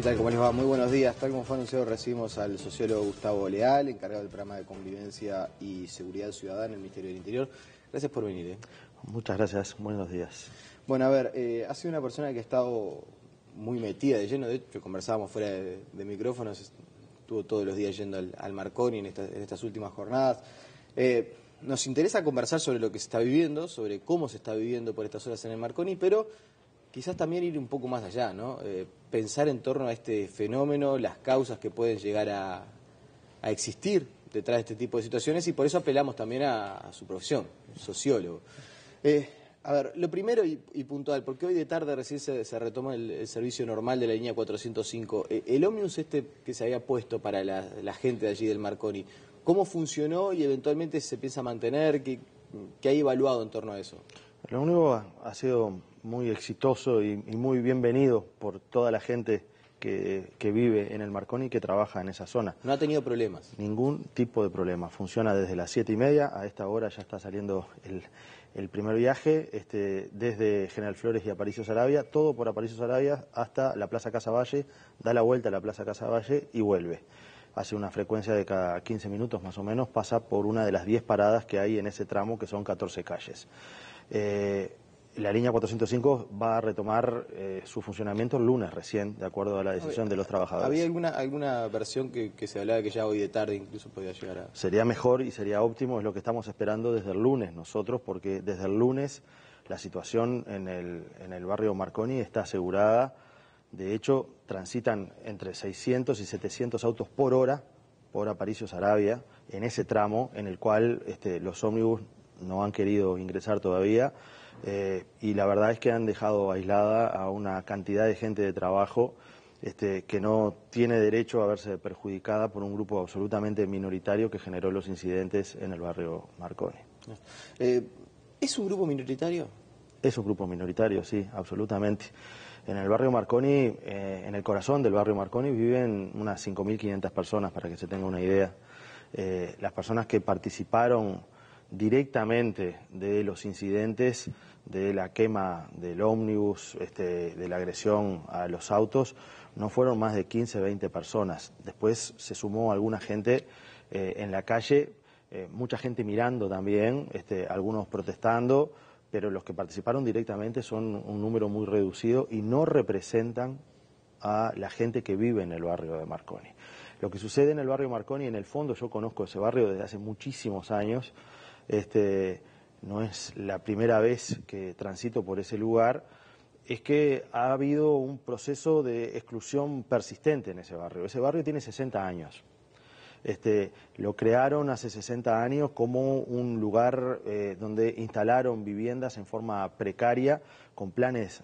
¿Qué tal? ¿Cómo les va? Muy buenos días. Tal como fue anunciado, recibimos al sociólogo Gustavo Leal, encargado del programa de convivencia y seguridad ciudadana en el Ministerio del Interior. Gracias por venir. ¿eh? Muchas gracias. Buenos días. Bueno, a ver, eh, ha sido una persona que ha estado muy metida de lleno. De hecho, conversábamos fuera de, micrófonos. Estuvo todos los días yendo al, Marconi en, estas últimas jornadas. Eh, nos interesa conversar sobre lo que se está viviendo, sobre cómo se está viviendo por estas horas en el Marconi, pero quizás también ir un poco más allá, ¿no? Eh, pensar en torno a este fenómeno, las causas que pueden llegar a, existir detrás de este tipo de situaciones y por eso apelamos también a, su profesión, sociólogo. Eh, a ver, lo primero y, puntual, porque hoy de tarde recién se, se retoma el, servicio normal de la línea 405. Eh, el ómnibus este que se había puesto para la, gente de allí del Marconi, ¿cómo funcionó y eventualmente se piensa mantener? ¿Qué, qué hay evaluado en torno a eso? Lo único ha, sido muy exitoso y, muy bienvenido por toda la gente que, vive en el Marconi y que trabaja en esa zona. ¿No ha tenido problemas? Ningún tipo de problema. Funciona desde las siete y media, a esta hora ya está saliendo el, primer viaje, este, desde General Flores y Aparicio Sarabia, todo por Aparicio Sarabia hasta la Plaza valle, da la vuelta a la Plaza valle y vuelve hace una frecuencia de cada 15 minutos más o menos, pasa por una de las 10 paradas que hay en ese tramo, que son 14 calles. Eh, la línea 405 va a retomar eh, su funcionamiento el lunes recién, de acuerdo a la decisión de los trabajadores. ¿Había alguna, alguna versión que, se hablaba que ya hoy de tarde incluso podía llegar a...? Sería mejor y sería óptimo, es lo que estamos esperando desde el lunes nosotros, porque desde el lunes la situación en el, en el barrio Marconi está asegurada. De hecho, transitan entre 600 y 700 autos por hora por Aparicio Sarabia en ese tramo en el cual este, los ómnibus no han querido ingresar todavía eh, y la verdad es que han dejado aislada a una cantidad de gente de trabajo este, que no tiene derecho a verse perjudicada por un grupo absolutamente minoritario que generó los incidentes en el barrio Marconi. Eh, ¿Es un grupo minoritario? Es un grupo minoritario, sí, absolutamente. En el barrio Marconi, eh, en el corazón del barrio Marconi, viven unas 5.500 personas, para que se tenga una idea. las personas que participaron directamente de los incidentes de la quema del ómnibus, este, de la agresión a los autos, no fueron más de 15, 20 personas. Después se sumó alguna gente eh, en la calle, eh, mucha gente mirando también, este, algunos protestando, pero los que participaron directamente son un número muy reducido y no representan a la gente que vive en el barrio de Marconi. Lo que sucede en el barrio Marconi, en el fondo yo conozco ese barrio desde hace muchísimos años, este, no es la primera vez que transito por ese lugar, es que ha habido un proceso de exclusión persistente en ese barrio. Ese barrio tiene 60 años. Este, lo crearon hace 60 años como un lugar eh, donde instalaron viviendas en forma precaria, con planes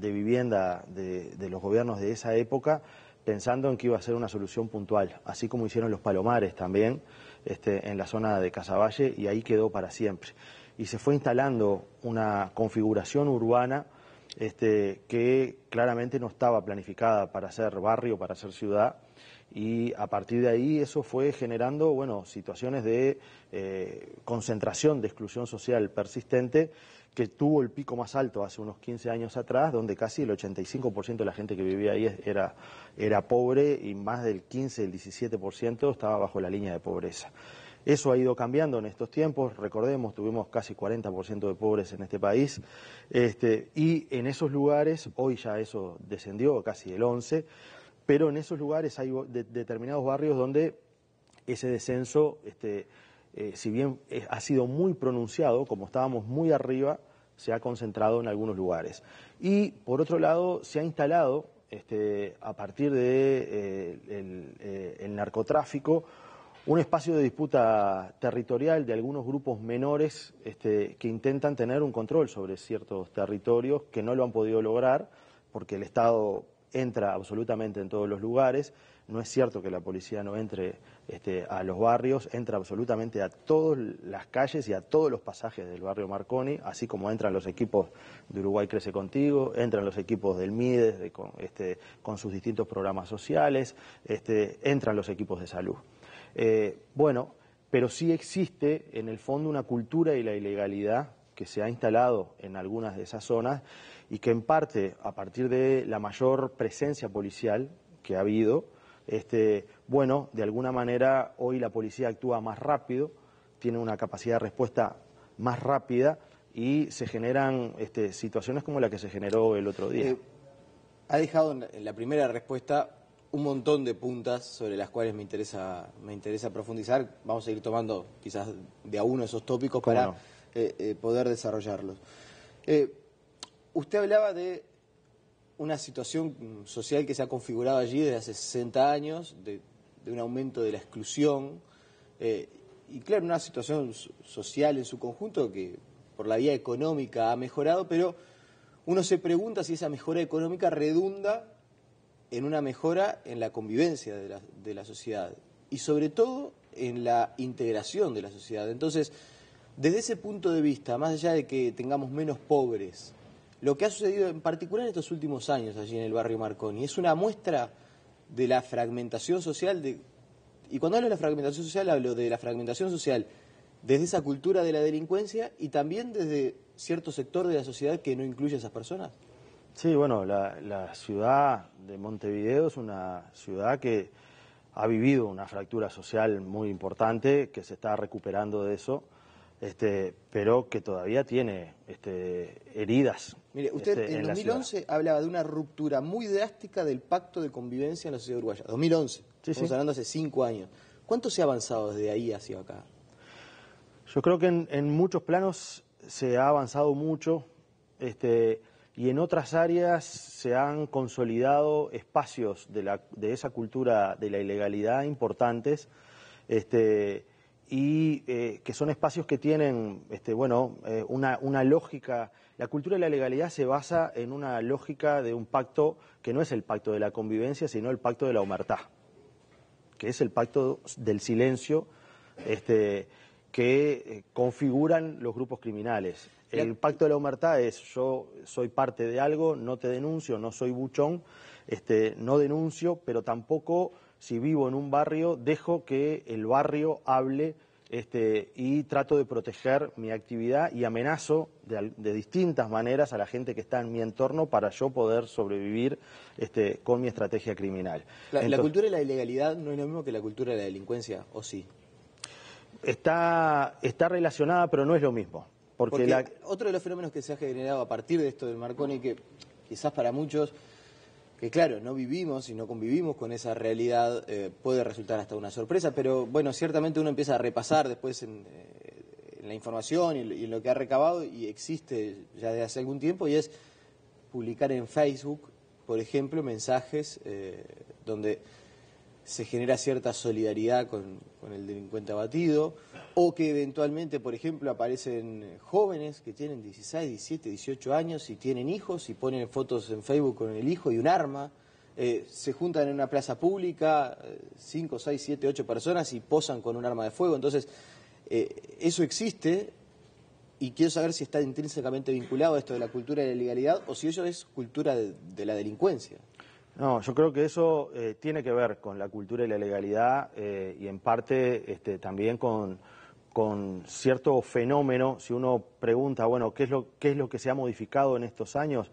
de vivienda de, los gobiernos de esa época, pensando en que iba a ser una solución puntual, así como hicieron los palomares también, este, en la zona de Casaballe y ahí quedó para siempre. Y se fue instalando una configuración urbana este, que claramente no estaba planificada para ser barrio, para ser ciudad, y a partir de ahí eso fue generando, situaciones de eh, concentración de exclusión social persistente que tuvo el pico más alto hace unos 15 años atrás, donde casi el 85% de la gente que vivía ahí era, pobre y más del 15, el 17% estaba bajo la línea de pobreza. Eso ha ido cambiando en estos tiempos, recordemos, tuvimos casi 40% de pobres en este país, este, y en esos lugares, hoy ya eso descendió casi el 11%, pero en esos lugares hay determinados barrios donde ese descenso, este, eh, si bien ha sido muy pronunciado, como estábamos muy arriba, se ha concentrado en algunos lugares. Y por otro lado, se ha instalado, este, a partir de, eh, eh, narcotráfico, un espacio de disputa territorial de algunos grupos menores este, que intentan tener un control sobre ciertos territorios que no lo han podido lograr porque el Estado entra absolutamente en todos los lugares. No es cierto que la policía no entre este, a los barrios, entra absolutamente a todas las calles y a todos los pasajes del barrio Marconi, así como entran los equipos de Uruguay Crece Contigo, entran los equipos del MIDES este, con, sus distintos programas sociales, este, entran los equipos de salud. Eh, bueno, pero sí existe en el fondo una cultura y la ilegalidad que se ha instalado en algunas de esas zonas y que en parte a partir de la mayor presencia policial que ha habido, este, bueno, de alguna manera hoy la policía actúa más rápido, tiene una capacidad de respuesta más rápida y se generan este, situaciones como la que se generó el otro día. Eh, ha dejado en la primera respuesta un montón de puntas sobre las cuales me interesa, me interesa profundizar. Vamos a ir tomando quizás de a uno esos tópicos para eh, eh, poder desarrollarlos usted hablaba de una situación social que se ha configurado allí desde hace 60 años, de, un aumento de la exclusión, eh, y claro, una situación social en su conjunto que por la vía económica ha mejorado, pero uno se pregunta si esa mejora económica redunda en una mejora en la convivencia de la sociedad y sobre todo en la integración de la sociedad. Entonces, desde ese punto de vista, más allá de que tengamos menos pobres, lo que ha sucedido en particular en estos últimos años allí en el barrio Marconi. Es una muestra de la fragmentación social, de, y cuando hablo de la fragmentación social hablo de la fragmentación social desde esa cultura de la delincuencia y también desde cierto sector de la sociedad que no incluye a esas personas. Sí, bueno, la, ciudad de Montevideo es una ciudad que ha vivido una fractura social muy importante, que se está recuperando de eso. Este, pero que todavía tiene este, heridas Mire, usted este, en, 2011 hablaba de una ruptura muy drástica del pacto de convivencia en la sociedad uruguaya. 2011, estamos hablando hace cinco años. ¿Cuánto se ha avanzado desde ahí hacia acá? Yo creo que en, muchos planos se ha avanzado mucho este, y en otras áreas se han consolidado espacios de, esa cultura de la ilegalidad importantes. Este, y eh, que son espacios que tienen este, bueno, eh, una lógica la cultura de la legalidad se basa en una lógica de un pacto que no es el pacto de la convivencia, sino el pacto de la humertad, que es el pacto del silencio este, que eh, configuran los grupos criminales. El pacto de la humertad es yo soy parte de algo, no te denuncio, no soy buchón, este, no denuncio, pero tampoco si vivo en un barrio dejo que el barrio hable este, y trato de proteger mi actividad y amenazo de, distintas maneras a la gente que está en mi entorno para yo poder sobrevivir este, con mi estrategia criminal. La, cultura de la ilegalidad no es lo mismo que la cultura de la delincuencia, ¿o sí? Está, relacionada, pero no es lo mismo. Porque, otro de los fenómenos que se ha generado a partir de esto del Marconi, que quizás para muchos que claro, no vivimos y no convivimos con esa realidad, eh, puede resultar hasta una sorpresa, pero bueno, ciertamente uno empieza a repasar después en, eh, la información y, en lo que ha recabado y existe ya desde hace algún tiempo y es publicar en Facebook, por ejemplo, mensajes eh, donde se genera cierta solidaridad con, el delincuente abatido, o que eventualmente, por ejemplo, aparecen jóvenes que tienen 16, 17, 18 años y tienen hijos y ponen fotos en Facebook con el hijo y un arma, eh, se juntan en una plaza pública, 5, 6, 7, 8 personas y posan con un arma de fuego. Entonces, eh, eso existe y quiero saber si está intrínsecamente vinculado a esto de la cultura de la legalidad o si eso es cultura de la delincuencia. No, yo creo que eso eh, tiene que ver con la cultura y la ilegalidad eh, y en parte este, también con, cierto fenómeno. Si uno pregunta, bueno, ¿qué es lo, que se ha modificado en estos años?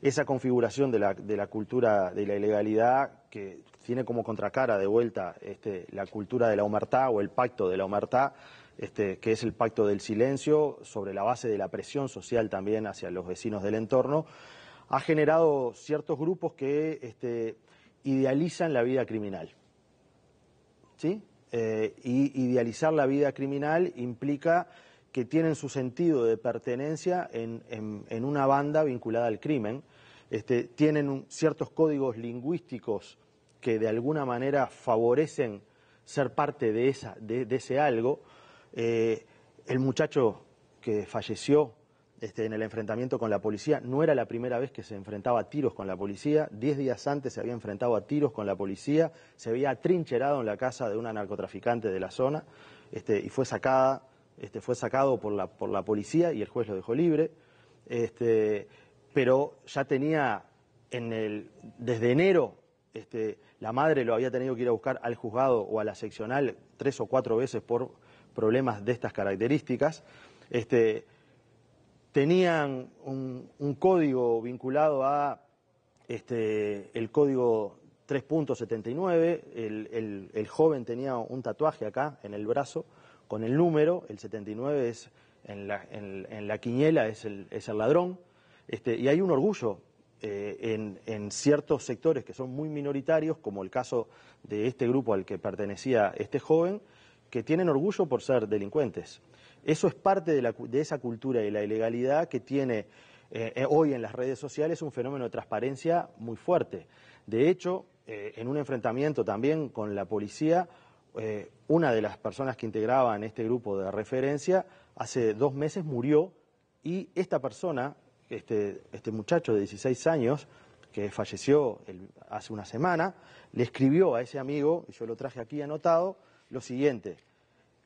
Esa configuración de la, cultura de la ilegalidad que tiene como contracara de vuelta este, la cultura de la omertá o el pacto de la omertá, este, que es el pacto del silencio sobre la base de la presión social también hacia los vecinos del entorno ha generado ciertos grupos que este, idealizan la vida criminal. ¿Sí? Eh, y idealizar la vida criminal implica que tienen su sentido de pertenencia en, una banda vinculada al crimen, este, tienen ciertos códigos lingüísticos que de alguna manera favorecen ser parte de, ese algo. Eh, el muchacho que falleció este, en el enfrentamiento con la policía. No era la primera vez que se enfrentaba a tiros con la policía. Diez días antes se había enfrentado a tiros con la policía. Se había trincherado en la casa de una narcotraficante de la zona este, y fue sacada, este, fue sacado por la, por la policía y el juez lo dejó libre. pero ya tenía desde enero la madre lo había tenido que ir a buscar al juzgado o a la seccional tres o cuatro veces por problemas de estas características. Este, tenían un, código vinculado a este, el código 3.79, el, el, el, joven tenía un tatuaje acá en el brazo con el número, el 79 es en la, en, la quiniela es el, ladrón, este, y hay un orgullo eh, en, ciertos sectores que son muy minoritarios, como el caso de este grupo al que pertenecía este joven, que tienen orgullo por ser delincuentes. Eso es parte de, esa cultura y la ilegalidad que tiene eh, eh, hoy en las redes sociales un fenómeno de transparencia muy fuerte. De hecho, eh, en un enfrentamiento también con la policía, una de las personas que integraban este grupo de referencia hace dos meses murió y esta persona, este, este muchacho de 16 años, que falleció hace una semana, le escribió a ese amigo, y yo lo traje aquí anotado, lo siguiente.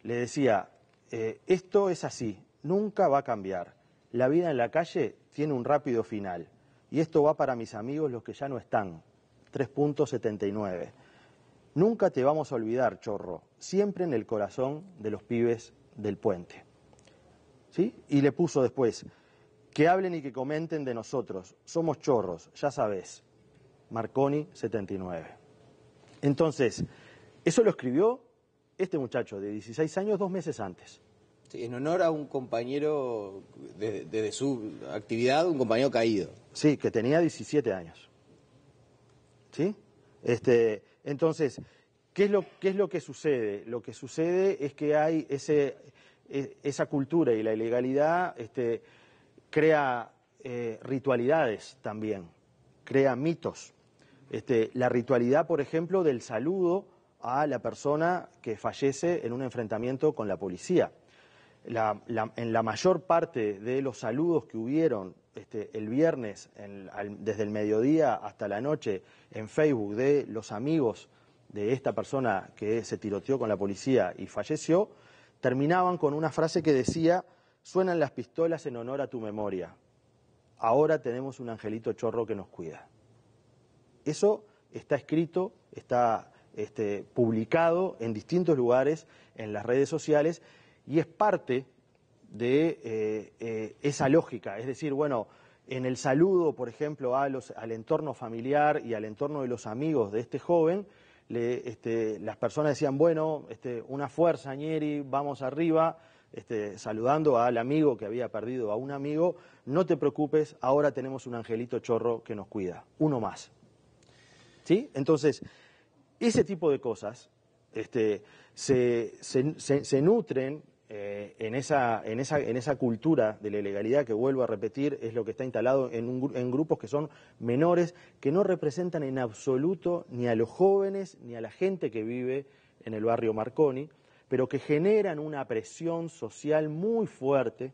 Le decía, eh, esto es así, nunca va a cambiar. La vida en la calle tiene un rápido final. Y esto va para mis amigos los que ya no están. 3.79. Nunca te vamos a olvidar, chorro, siempre en el corazón de los pibes del puente. ¿Sí? Y le puso después, que hablen y que comenten de nosotros, somos chorros, ya sabes. Marconi 79. Entonces, eso lo escribió este muchacho de 16 años dos meses antes. Sí, en honor a un compañero, desde de, su actividad, un compañero caído. Sí, que tenía 17 años. ¿Sí? Este, entonces, ¿qué es, lo, ¿qué es lo que sucede? Lo que sucede es que hay ese, e, esa cultura y la ilegalidad este, crea eh, ritualidades también, crea mitos. Este, la ritualidad, por ejemplo, del saludo a la persona que fallece en un enfrentamiento con la policía. en la mayor parte de los saludos que hubieron este, el viernes, desde el mediodía hasta la noche, en Facebook de los amigos de esta persona que se tiroteó con la policía y falleció, terminaban con una frase que decía, suenan las pistolas en honor a tu memoria, ahora tenemos un angelito chorro que nos cuida. Eso está escrito, está este, publicado en distintos lugares, en las redes sociales, y es parte de eh, eh, esa lógica. Es decir, bueno, en el saludo, por ejemplo, a los, al entorno familiar y al entorno de los amigos de este joven, este, las personas decían, bueno, este, una fuerza, Ñeri, vamos arriba, saludando al amigo que había perdido a un amigo, no te preocupes, ahora tenemos un angelito chorro que nos cuida, uno más. ¿Sí? Entonces, ese tipo de cosas este, se, nutren eh, en, esa, cultura de la ilegalidad que vuelvo a repetir es lo que está instalado en, grupos que son menores, que no representan en absoluto ni a los jóvenes ni a la gente que vive en el barrio Marconi, pero que generan una presión social muy fuerte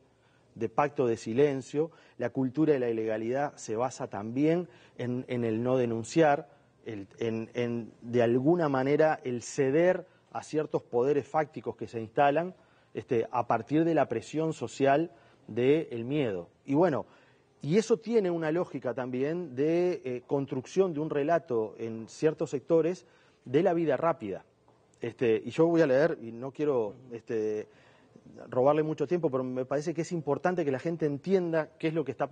de pacto de silencio. La cultura de la ilegalidad se basa también en el no denunciar de alguna manera el ceder a ciertos poderes fácticos que se instalan este, a partir de la presión social del miedo. Y bueno, y eso tiene una lógica también de eh, construcción de un relato en ciertos sectores de la vida rápida. Este, y yo voy a leer, y no quiero este, robarle mucho tiempo, pero me parece que es importante que la gente entienda qué es lo que está,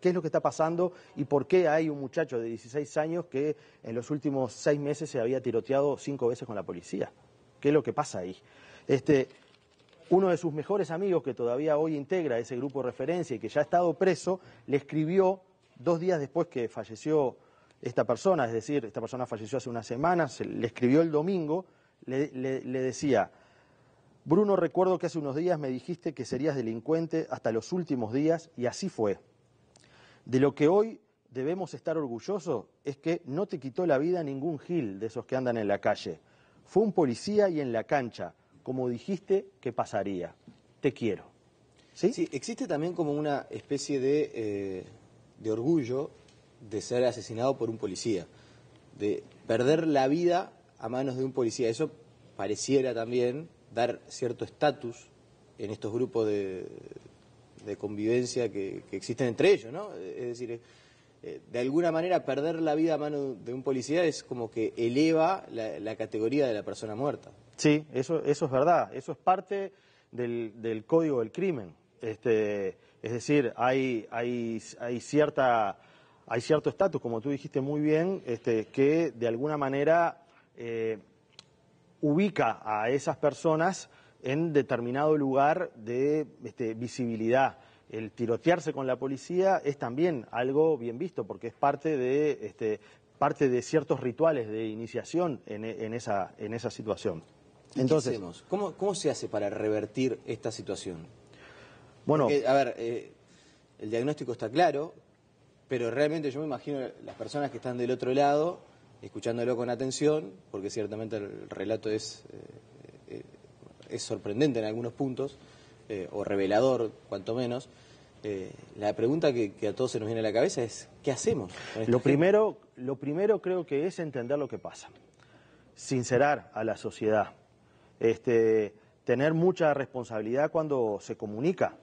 qué es lo que está pasando y por qué hay un muchacho de 16 años que en los últimos seis meses se había tiroteado cinco veces con la policía. ¿Qué es lo que pasa ahí? Este, uno de sus mejores amigos, que todavía hoy integra ese grupo de referencia y que ya ha estado preso, le escribió dos días después que falleció esta persona, es decir, esta persona falleció hace unas semanas, le escribió el domingo, le decía, Bruno, recuerdo que hace unos días me dijiste que serías delincuente hasta los últimos días y así fue. De lo que hoy debemos estar orgullosos es que no te quitó la vida ningún gil de esos que andan en la calle. Fue un policía y en la cancha, como dijiste que pasaría. Te quiero. ¿Sí? sí existe también como una especie de, eh, de orgullo de ser asesinado por un policía, de perder la vida a manos de un policía. Eso pareciera también dar cierto estatus en estos grupos de, convivencia que, existen entre ellos, ¿no? Es decir, eh, de alguna manera perder la vida a mano de un policía es como que eleva la, categoría de la persona muerta. Sí, eso, eso es verdad, eso es parte del, código del crimen. Este, es decir, hay, hay, cierta hay cierto estatus, como tú dijiste muy bien, este, que de alguna manera eh, ubica a esas personas en determinado lugar de este, visibilidad. El tirotearse con la policía es también algo bien visto porque es parte de, este, parte de ciertos rituales de iniciación en, esa, en esa situación. Entonces, ¿Cómo, ¿Cómo, se hace para revertir esta situación? Bueno, a ver, eh, el diagnóstico está claro, pero realmente yo me imagino las personas que están del otro lado escuchándolo con atención, porque ciertamente el relato es, eh, eh, es sorprendente en algunos puntos, eh, o revelador, cuanto menos. la pregunta que, a todos se nos viene a la cabeza es, ¿qué hacemos? Este lo primero, lo primero creo que es entender lo que pasa, sincerar a la sociedad, este, tener mucha responsabilidad cuando se comunica,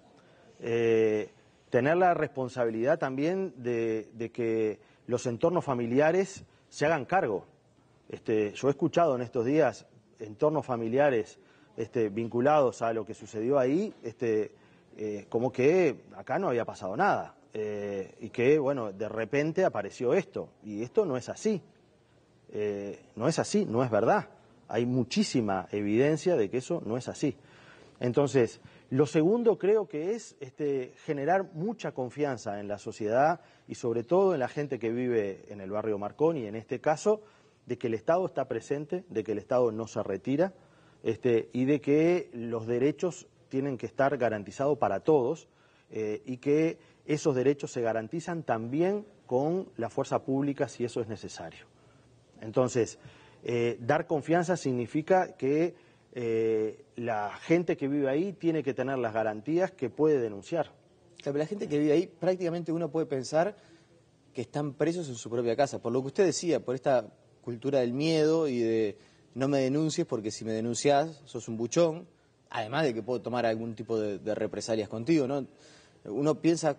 tener la responsabilidad también de, que los entornos familiares se hagan cargo. Este, yo he escuchado en estos días entornos familiares este, vinculados a lo que sucedió ahí, este, eh, como que acá no había pasado nada eh, y que, bueno, de repente apareció esto. Y esto no es así. Eh, no es así, no es verdad. Hay muchísima evidencia de que eso no es así. Entonces, lo segundo creo que es este, generar mucha confianza en la sociedad y sobre todo en la gente que vive en el barrio Marconi, en este caso, de que el Estado está presente, de que el Estado no se retira este, y de que los derechos tienen que estar garantizados para todos eh, y que esos derechos se garantizan también con la fuerza pública si eso es necesario. Entonces, eh, dar confianza significa que eh, la gente que vive ahí tiene que tener las garantías que puede denunciar. la gente que vive ahí prácticamente uno puede pensar que están presos en su propia casa, por lo que usted decía, por esta cultura del miedo y de no me denuncies porque si me denuncias sos un buchón, además de que puedo tomar algún tipo de, de represalias contigo, ¿no? Uno piensa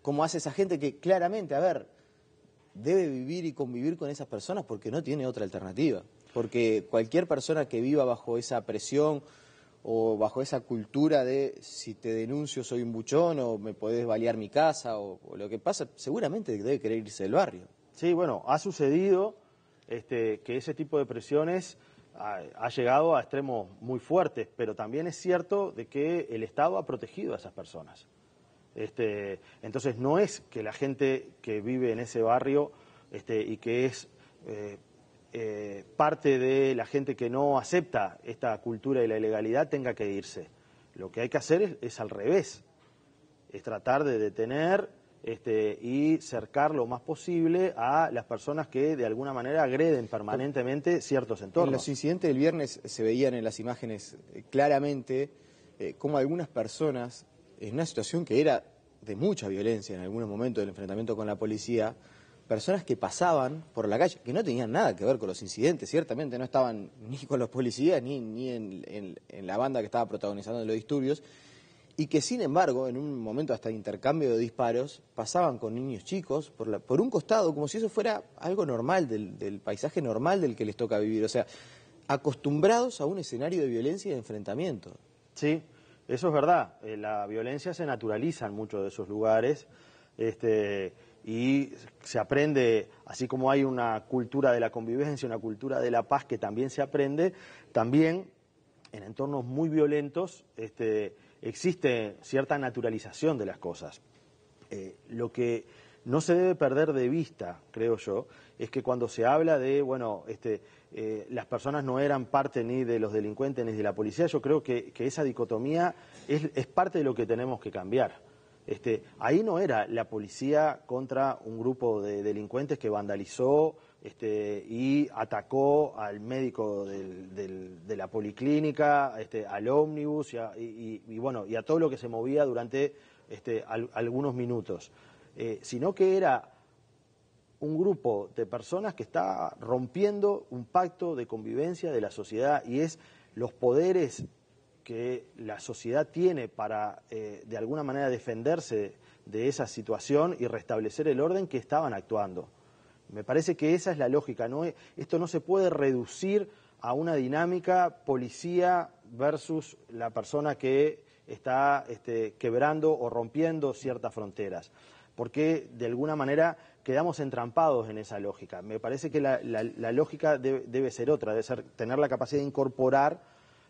cómo hace esa gente que claramente, a ver, debe vivir y convivir con esas personas porque no tiene otra alternativa porque cualquier persona que viva bajo esa presión o bajo esa cultura de si te denuncio soy un buchón o me podés balear mi casa o, lo que pasa, seguramente debe querer irse del barrio. Sí, bueno, ha sucedido este, que ese tipo de presiones ah, ha, llegado a extremos muy fuertes, pero también es cierto de que el Estado ha protegido a esas personas. Este, entonces no es que la gente que vive en ese barrio este, y que es eh, eh, parte de la gente que no acepta esta cultura y la ilegalidad tenga que irse. Lo que hay que hacer es, al revés, es tratar de detener este, y cercar lo más posible a las personas que de alguna manera agreden permanentemente ciertos entornos. En los incidentes del viernes se veían en las imágenes eh, claramente eh, cómo algunas personas, en una situación que era de mucha violencia en algunos momentos del enfrentamiento con la policía, personas que pasaban por la calle, que no tenían nada que ver con los incidentes, ciertamente no estaban ni con los policías ni, ni en, la banda que estaba protagonizando los disturbios, y que sin embargo, en un momento hasta de intercambio de disparos, pasaban con niños chicos por, por un costado, como si eso fuera algo normal, del, del, paisaje normal del que les toca vivir, o sea, acostumbrados a un escenario de violencia y de enfrentamiento. Sí, eso es verdad, eh, la violencia se naturaliza en muchos de esos lugares. Este, y se aprende, así como hay una cultura de la convivencia, una cultura de la paz que también se aprende, también en entornos muy violentos este, existe cierta naturalización de las cosas. Eh, lo que no se debe perder de vista, creo yo, es que cuando se habla de, bueno, este, eh, las personas no eran parte ni de los delincuentes ni de la policía, yo creo que, esa dicotomía es parte de lo que tenemos que cambiar. Este, ahí no era la policía contra un grupo de delincuentes que vandalizó este, y atacó al médico de la policlínica, este, al ómnibus y, bueno, y a todo lo que se movía durante algunos minutos, eh, sino que era un grupo de personas que está rompiendo un pacto de convivencia de la sociedad y es los poderes que la sociedad tiene para, eh, de alguna manera, defenderse de esa situación y restablecer el orden que estaban actuando. Me parece que esa es la lógica. ¿no? Esto no se puede reducir a una dinámica policía versus la persona que está este, quebrando o rompiendo ciertas fronteras, porque de alguna manera quedamos entrampados en esa lógica. Me parece que la, lógica debe ser otra, debe ser tener la capacidad de incorporar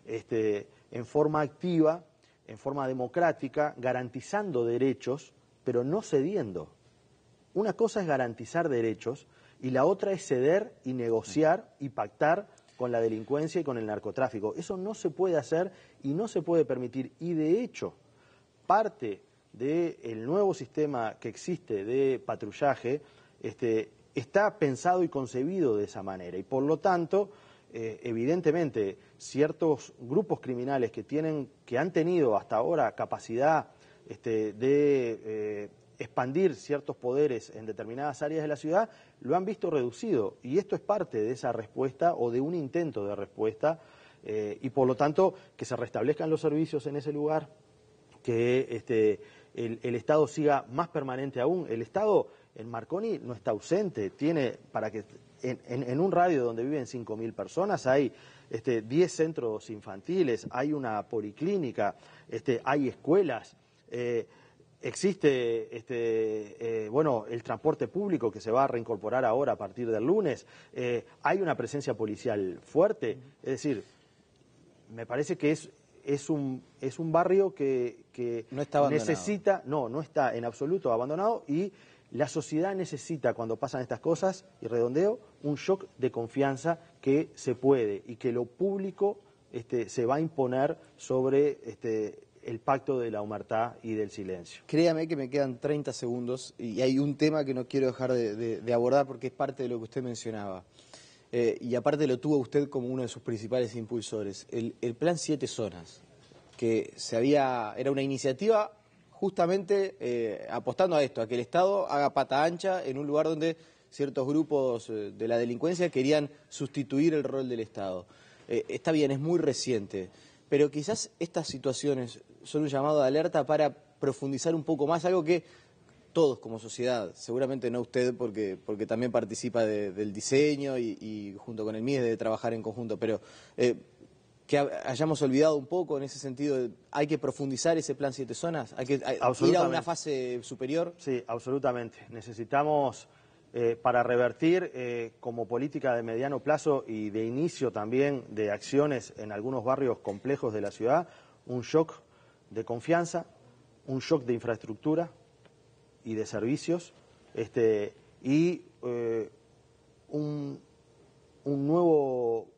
este, en forma activa, en forma democrática, garantizando derechos, pero no cediendo. Una cosa es garantizar derechos y la otra es ceder y negociar y pactar con la delincuencia y con el narcotráfico. Eso no se puede hacer y no se puede permitir. Y de hecho, parte del nuevo sistema que existe de patrullaje este, está pensado y concebido de esa manera. Y por lo tanto, eh, evidentemente ciertos grupos criminales que tienen, que han tenido hasta ahora capacidad este, de eh, expandir ciertos poderes en determinadas áreas de la ciudad, lo han visto reducido. Y esto es parte de esa respuesta o de un intento de respuesta. Eh, y por lo tanto, que se restablezcan los servicios en ese lugar, que este, el, el Estado siga más permanente aún. El Estado el Marconi no está ausente, tiene para que en, un radio donde viven 5.000 personas hay este, 10 centros infantiles, hay una policlínica, este, hay escuelas, eh, existe este, eh, bueno, el transporte público que se va a reincorporar ahora a partir del lunes, eh, hay una presencia policial fuerte, es decir, me parece que es, es un, es un barrio que, no necesita, no, no está en absoluto abandonado y la sociedad necesita, cuando pasan estas cosas, y redondeo, un shock de confianza que se puede y que lo público este, se va a imponer sobre este, el pacto de la humartad y del silencio. Créame que me quedan 30 segundos y hay un tema que no quiero dejar de, abordar porque es parte de lo que usted mencionaba. Eh, y aparte lo tuvo usted como uno de sus principales impulsores. El, el plan Siete Zonas, que se había, era una iniciativa justamente eh, apostando a esto, a que el Estado haga pata ancha en un lugar donde ciertos grupos eh, de la delincuencia querían sustituir el rol del Estado. Eh, está bien, es muy reciente, pero quizás estas situaciones son un llamado de alerta para profundizar un poco más, algo que todos como sociedad, seguramente no usted porque, porque también participa del diseño y, junto con el MIES de trabajar en conjunto, pero que hayamos olvidado un poco en ese sentido? ¿Hay que profundizar ese plan siete zonas? ¿Hay que ir a una fase superior? Sí, absolutamente. Necesitamos, eh, para revertir eh, como política de mediano plazo y de inicio también de acciones en algunos barrios complejos de la ciudad, un shock de confianza, un shock de infraestructura y de servicios, este, y eh, un nuevo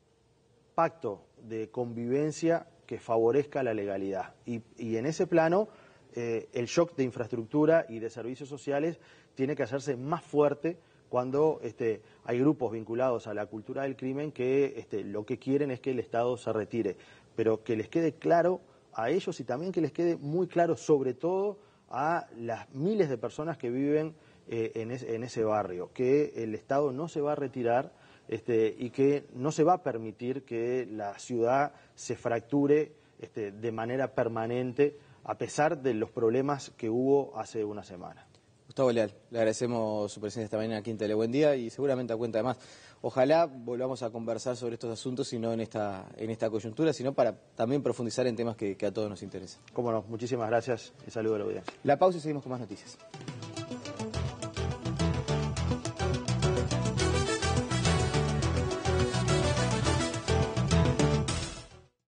pacto de convivencia que favorezca la legalidad. Y, en ese plano, eh, el shock de infraestructura y de servicios sociales tiene que hacerse más fuerte cuando este, hay grupos vinculados a la cultura del crimen que este, lo que quieren es que el Estado se retire. Pero que les quede claro a ellos y también que les quede muy claro, sobre todo, a las miles de personas que viven eh, en ese barrio, que el Estado no se va a retirar este, y que no se va a permitir que la ciudad se fracture este, de manera permanente a pesar de los problemas que hubo hace una semana. Gustavo Leal, le agradecemos su presencia esta mañana aquí en Tele Buen Día y seguramente a cuenta de más. Ojalá volvamos a conversar sobre estos asuntos sino no en esta, coyuntura, sino para también profundizar en temas que, que a todos nos interesan. Cómo no, muchísimas gracias y saludo a la audiencia. La pausa y seguimos con más noticias.